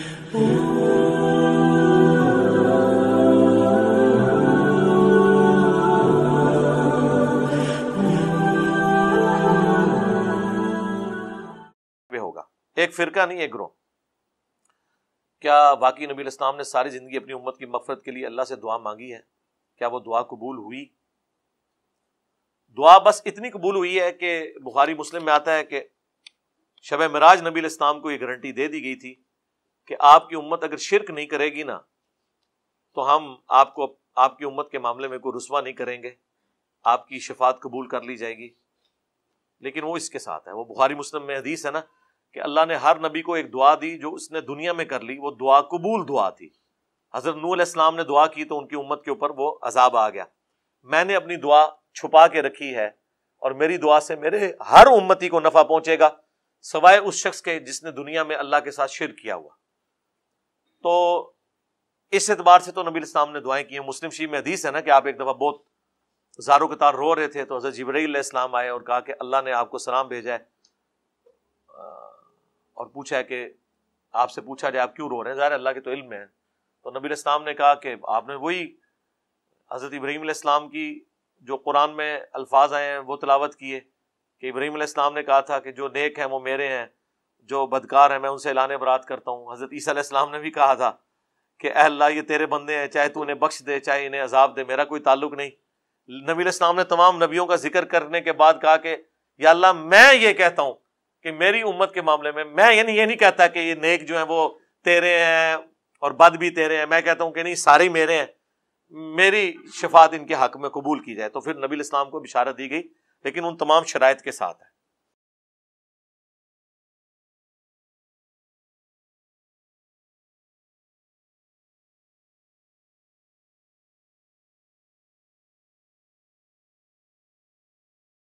एक फिरका नहीं एक ग्रोह क्या वाकई नबी इस्लाम ने सारी जिंदगी अपनी उम्मत की मफरत के लिए अल्लाह से दुआ मांगी है क्या वो दुआ कबूल हुई दुआ बस इतनी कबूल हुई है कि बुखारी मुस्लिम में आता है कि शब मराज नबी इस्लाम को ये गारंटी दे दी गई थी कि आपकी उम्मत अगर शिरक नहीं करेगी ना तो हम आपको आपकी उम्मत के मामले में कोई रसवा नहीं करेंगे आपकी शफात कबूल कर ली जाएगी लेकिन वो इसके साथ है वो बुखारी मुस्लिम में हदीस है ना कि अल्लाह ने हर नबी को एक दुआ दी जो उसने दुनिया में कर ली वो दुआ कबूल दुआ थी हज़रत नूल इस्लाम ने दुआ की तो उनकी उम्मत के ऊपर वो अजाब आ गया मैंने अपनी दुआ छुपा के रखी है और मेरी दुआ से मेरे हर उम्मती को नफ़ा पहुंचेगा सवाए उस शख्स के जिसने दुनिया में अल्लाह के साथ शिर किया हुआ तो इस एतबार से तो नबी इस्लाम ने दुआएं की हैं मुस्लिम शीब में हदीस है ना कि आप एक दफ़ा बहुत जारो के तार रो रहे थे तो हज़रत जबरीसम आए और कहा कि अल्लाह ने आपको सलाम भेजा है और पूछा है कि आपसे पूछा जाए आप क्यों रो रहे हैं ज़ाहिर अल्लाह के तो इल्म है तो नबी इस्लाम ने कहा कि आपने वही हज़रत इब्राहिम इस्लाम की जो कुरान में अल्फाज आए हैं वो तलावत किए कि इब्राहिम इस्लाम ने कहा था कि जो नेक है वो मेरे हैं जो बदकार है मैं उनसे ऐलान बरात करता हूँ हज़रत ईसीम ने भी कहा था कि अहल्ला ये तेरे बंदे हैं चाहे तू उन्हें बख्श दे चाहे इन्हें अजाब दे मेरा कोई ताल्लुक नहीं नबी इस्लाम ने तमाम नबियों का जिक्र करने के बाद कहा कि या मैं ये कहता हूँ कि मेरी उम्मत के मामले में मैं यानी ये, ये नहीं कहता कि ये नेक जो है वो तेरे हैं और बद भी तेरे हैं मैं कहता हूँ कि नहीं सारे मेरे हैं मेरी शफात इनके हक में कबूल की जाए तो फिर नबी इस्लाम को बिशारत दी गई लेकिन उन तमाम शराइ के साथ है